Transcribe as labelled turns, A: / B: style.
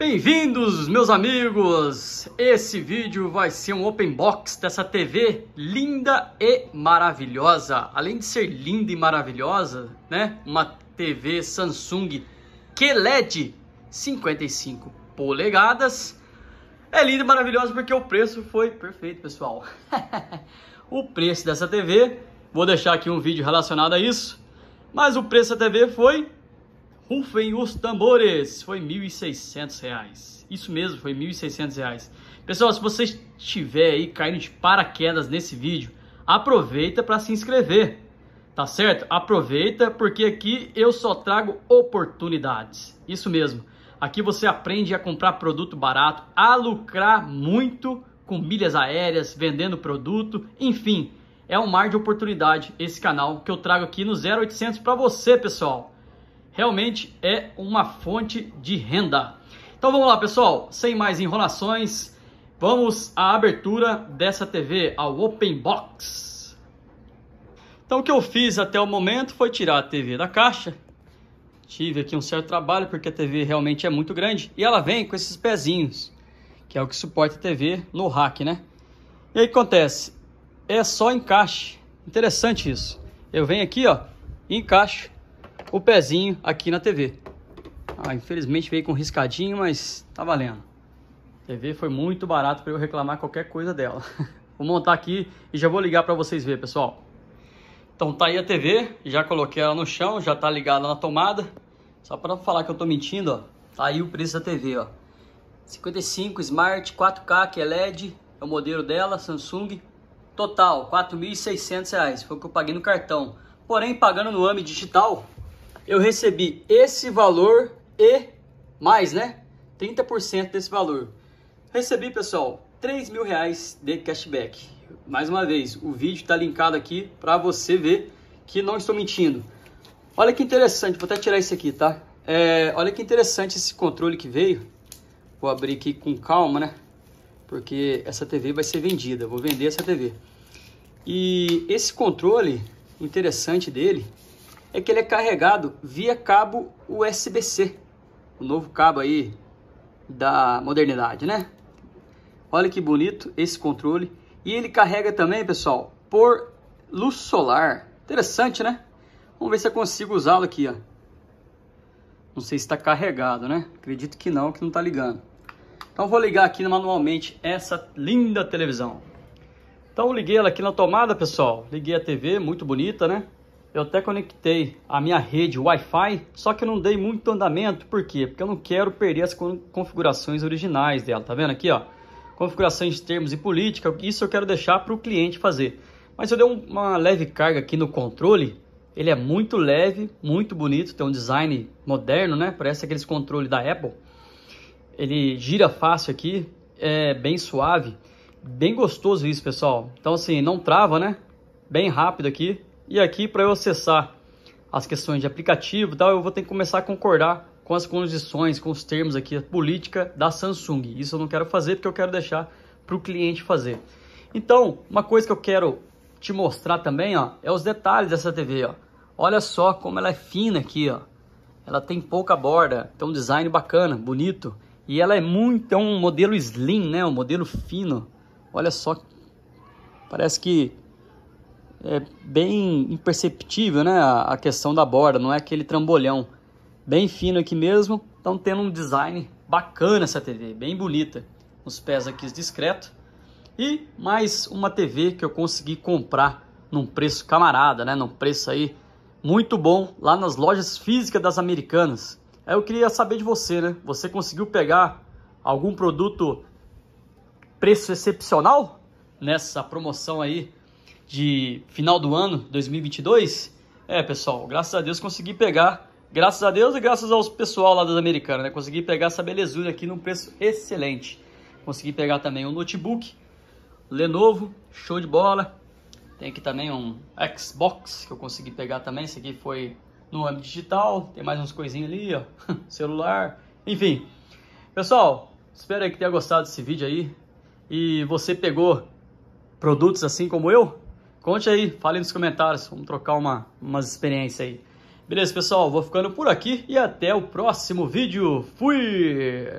A: Bem-vindos, meus amigos! Esse vídeo vai ser um open box dessa TV linda e maravilhosa. Além de ser linda e maravilhosa, né? Uma TV Samsung QLED 55 polegadas. É linda e maravilhosa porque o preço foi perfeito, pessoal. o preço dessa TV, vou deixar aqui um vídeo relacionado a isso, mas o preço da TV foi Rufem os tambores! Foi R$ 1.600. Isso mesmo, foi R$ 1.600. Pessoal, se você estiver aí caindo de paraquedas nesse vídeo, aproveita para se inscrever, tá certo? Aproveita porque aqui eu só trago oportunidades. Isso mesmo. Aqui você aprende a comprar produto barato, a lucrar muito com milhas aéreas, vendendo produto, enfim, é um mar de oportunidade esse canal que eu trago aqui no 0800 para você, pessoal realmente é uma fonte de renda. Então vamos lá, pessoal, sem mais enrolações, vamos à abertura dessa TV, ao Open Box. Então o que eu fiz até o momento foi tirar a TV da caixa. Tive aqui um certo trabalho porque a TV realmente é muito grande e ela vem com esses pezinhos, que é o que suporta a TV no rack, né? E aí o que acontece? É só encaixe. Interessante isso. Eu venho aqui, ó, encaixo o pezinho aqui na TV. Ah, infelizmente veio com riscadinho, mas tá valendo. TV foi muito barato para eu reclamar qualquer coisa dela. vou montar aqui e já vou ligar para vocês ver, pessoal. Então tá aí a TV, já coloquei ela no chão, já tá ligada na tomada. Só para falar que eu tô mentindo, ó, tá aí o preço da TV, ó. 55 Smart 4K, que é LED, é o modelo dela, Samsung. Total, R$ 4.600, foi o que eu paguei no cartão. Porém, pagando no AMI digital, eu recebi esse valor e mais, né? 30% desse valor. Recebi, pessoal, 3 mil reais de cashback. Mais uma vez, o vídeo está linkado aqui para você ver que não estou mentindo. Olha que interessante, vou até tirar isso aqui, tá? É, olha que interessante esse controle que veio. Vou abrir aqui com calma, né? Porque essa TV vai ser vendida, vou vender essa TV. E esse controle interessante dele é que ele é carregado via cabo USB-C, o novo cabo aí da modernidade, né? Olha que bonito esse controle. E ele carrega também, pessoal, por luz solar. Interessante, né? Vamos ver se eu consigo usá-lo aqui, ó. Não sei se está carregado, né? Acredito que não, que não está ligando. Então vou ligar aqui manualmente essa linda televisão. Então liguei ela aqui na tomada, pessoal. Liguei a TV, muito bonita, né? Eu até conectei a minha rede Wi-Fi, só que eu não dei muito andamento, por quê? Porque eu não quero perder as configurações originais dela, tá vendo aqui, ó? Configurações de termos e política, isso eu quero deixar para o cliente fazer. Mas eu dei uma leve carga aqui no controle, ele é muito leve, muito bonito, tem um design moderno, né? Parece aqueles controles da Apple. Ele gira fácil aqui, é bem suave, bem gostoso isso, pessoal. Então assim, não trava, né? Bem rápido aqui, e aqui para eu acessar as questões de aplicativo tal, eu vou ter que começar a concordar com as condições, com os termos aqui, a política da Samsung. Isso eu não quero fazer porque eu quero deixar para o cliente fazer. Então, uma coisa que eu quero te mostrar também, ó, é os detalhes dessa TV, ó. Olha só como ela é fina aqui, ó. Ela tem pouca borda, tem um design bacana, bonito. E ela é muito, é um modelo slim, né? Um modelo fino. Olha só, parece que é bem imperceptível né, a, questão da borda, não é aquele trambolhão. Bem fino aqui mesmo, então tendo um design bacana essa TV, bem bonita. Os pés aqui discreto. E mais uma TV que eu consegui comprar num preço camarada, né, num preço aí muito bom, lá nas lojas físicas das americanas. Aí é, eu queria saber de você, né? Você conseguiu pegar algum produto preço excepcional nessa promoção aí de final do ano 2022. É, pessoal, graças a Deus consegui pegar, graças a Deus e graças aos pessoal lá das Americanas, né? Consegui pegar essa belezura aqui num preço excelente. Consegui pegar também um notebook Lenovo, show de bola. Tem aqui também um Xbox que eu consegui pegar também. Esse aqui foi no âmbito digital. Tem mais uns coisinhas ali, ó. Celular. Enfim. Pessoal, espero que tenha gostado desse vídeo aí. E você pegou produtos assim como eu? Conte aí, fale nos comentários, vamos trocar uma, umas experiências aí. Beleza, pessoal? Vou ficando por aqui e até o próximo vídeo. Fui!